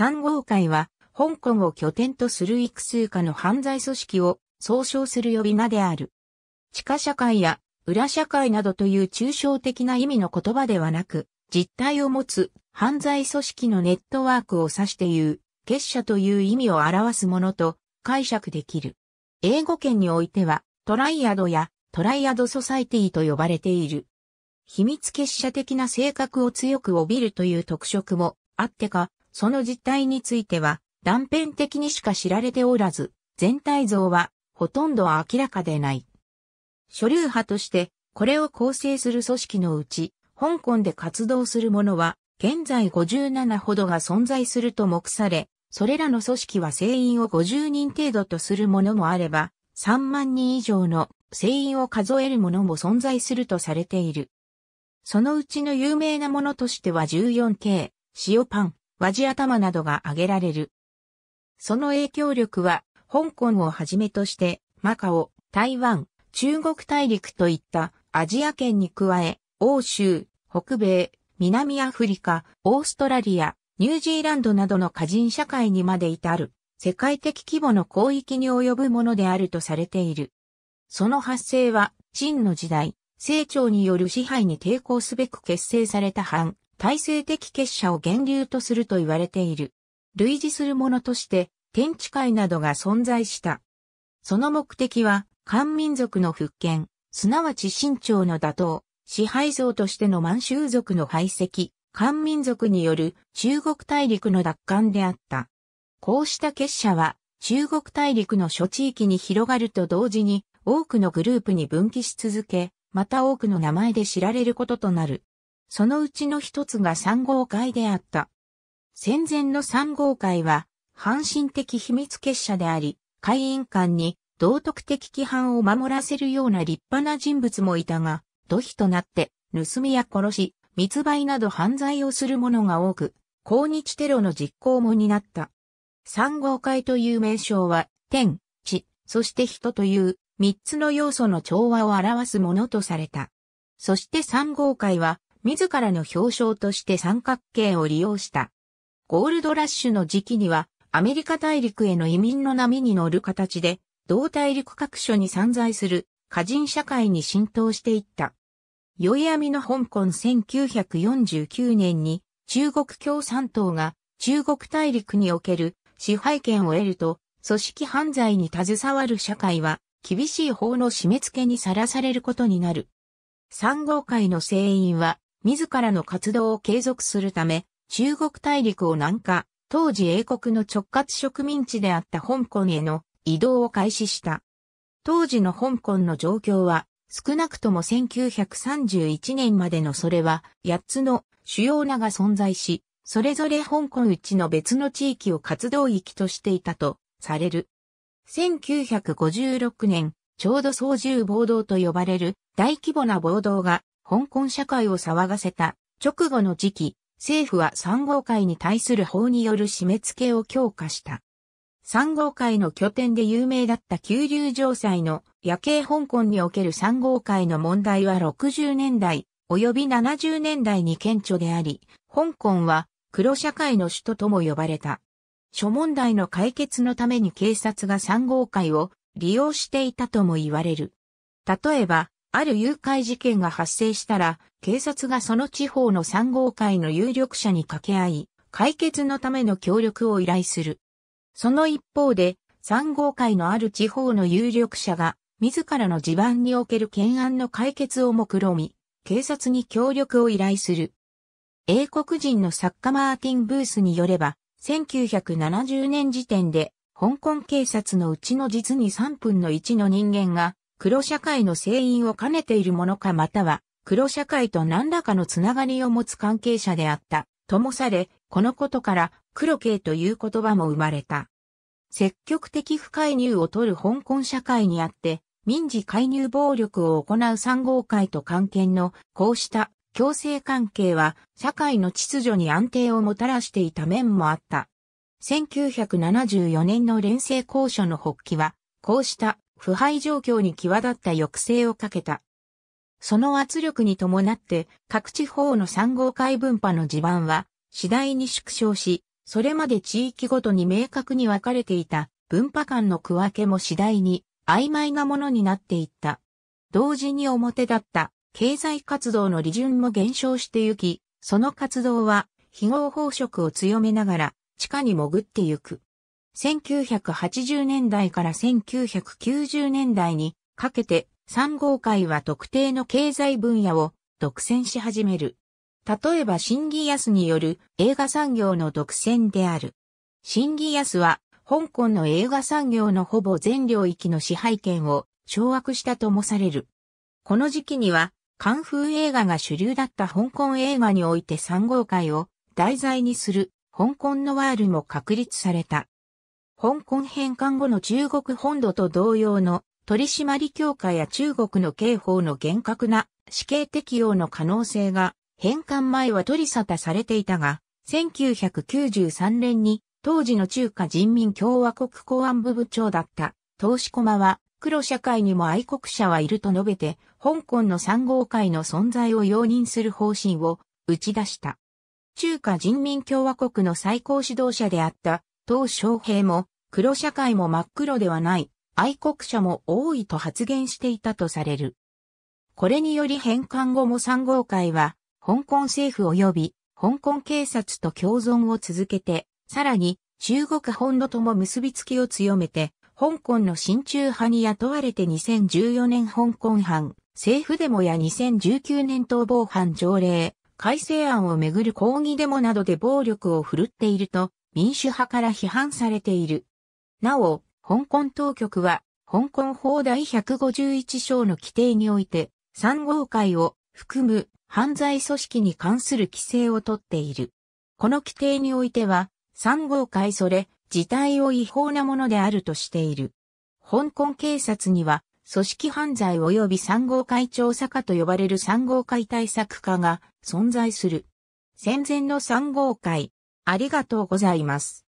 3号会は、香港を拠点とするいくつかの犯罪組織を総称する呼び名である。地下社会や裏社会などという抽象的な意味の言葉ではなく、実態を持つ犯罪組織のネットワークを指して言う、結社という意味を表すものと解釈できる。英語圏においては、トライアドやトライアドソサイティと呼ばれている。秘密結社的な性格を強く帯びるという特色もあってか、その実態については断片的にしか知られておらず、全体像はほとんど明らかでない。所流派としてこれを構成する組織のうち、香港で活動する者は現在57ほどが存在すると目され、それらの組織は成員を50人程度とするものもあれば、3万人以上の成員を数えるものも存在するとされている。そのうちの有名なものとしては1 4系、塩パン、和地頭などが挙げられる。その影響力は、香港をはじめとして、マカオ、台湾、中国大陸といったアジア圏に加え、欧州、北米、南アフリカ、オーストラリア、ニュージーランドなどの歌人社会にまで至る、世界的規模の広域に及ぶものであるとされている。その発生は、秦の時代、清朝による支配に抵抗すべく結成された反体制的結社を源流とすると言われている。類似するものとして、天地会などが存在した。その目的は、漢民族の復権、すなわち清朝の打倒、支配像としての満州族の排斥、漢民族による中国大陸の奪還であった。こうした結社は、中国大陸の諸地域に広がると同時に、多くのグループに分岐し続け、また多くの名前で知られることとなる。そのうちの一つが3号会であった。戦前の3号会は、阪神的秘密結社であり、会員間に道徳的規範を守らせるような立派な人物もいたが、土肥となって、盗みや殺し、密売など犯罪をする者が多く、抗日テロの実行も担った。三号会という名称は、天、地、そして人という三つの要素の調和を表すものとされた。そして三号会は、自らの表彰として三角形を利用した。ゴールドラッシュの時期には、アメリカ大陸への移民の波に乗る形で、同大陸各所に散在する、華人社会に浸透していった。宵闇の香港1949年に、中国共産党が中国大陸における支配権を得ると、組織犯罪に携わる社会は、厳しい法の締め付けにさらされることになる。三号会の成員は、自らの活動を継続するため、中国大陸を南下、当時英国の直轄植民地であった香港への移動を開始した。当時の香港の状況は、少なくとも1931年までのそれは8つの主要なが存在し、それぞれ香港うちの別の地域を活動域としていたとされる。1956年、ちょうど操縦暴動と呼ばれる大規模な暴動が香港社会を騒がせた直後の時期、政府は3号会に対する法による締め付けを強化した。3号会の拠点で有名だった九流城塞の夜景香港における3号会の問題は60年代及び70年代に顕著であり、香港は黒社会の首都とも呼ばれた。諸問題の解決のために警察が3号会を利用していたとも言われる。例えば、ある誘拐事件が発生したら、警察がその地方の3号会の有力者に掛け合い、解決のための協力を依頼する。その一方で、3号会のある地方の有力者が、自らの地盤における懸案の解決を目論み、警察に協力を依頼する。英国人の作家マーティン・ブースによれば、1970年時点で、香港警察のうちの実に3分の1の人間が、黒社会の成員を兼ねているものかまたは、黒社会と何らかのつながりを持つ関係者であった、ともされ、このことから黒系という言葉も生まれた。積極的不介入を取る香港社会にあって、民事介入暴力を行う三号会と関係のこうした共生関係は社会の秩序に安定をもたらしていた面もあった。1974年の連成交渉の発起は、こうした腐敗状況に際立った抑制をかけた。その圧力に伴って各地方の3号界分派の地盤は次第に縮小し、それまで地域ごとに明確に分かれていた分派間の区分けも次第に曖昧なものになっていった。同時に表だった経済活動の利潤も減少してゆき、その活動は非合法色を強めながら地下に潜ってゆく。1980年代から1990年代にかけて3号会は特定の経済分野を独占し始める。例えばギアスによる映画産業の独占である。ギアスは香港の映画産業のほぼ全領域の支配権を掌握したともされる。この時期には、カンフー映画が主流だった香港映画において3号会を題材にする香港のワールも確立された。香港返還後の中国本土と同様の取締り強化や中国の刑法の厳格な死刑適用の可能性が返還前は取り沙汰されていたが、1993年に当時の中華人民共和国公安部部長だった投資駒は黒社会にも愛国者はいると述べて、香港の3号会の存在を容認する方針を打ち出した。中華人民共和国の最高指導者であった藤昌平も、黒社会も真っ黒ではない、愛国者も多いと発言していたとされる。これにより返還後も3号会は、香港政府及び香港警察と共存を続けて、さらに中国本土とも結びつきを強めて、香港の親中派に雇われて2014年香港藩、政府デモや2019年逃亡犯条例、改正案をめぐる抗議デモなどで暴力を振るっていると民主派から批判されている。なお、香港当局は、香港法第151章の規定において、3号会を含む犯罪組織に関する規制をとっている。この規定においては、3号会それ自体を違法なものであるとしている。香港警察には、組織犯罪及び3号会調査課と呼ばれる3号会対策課が存在する。戦前の3号会、ありがとうございます。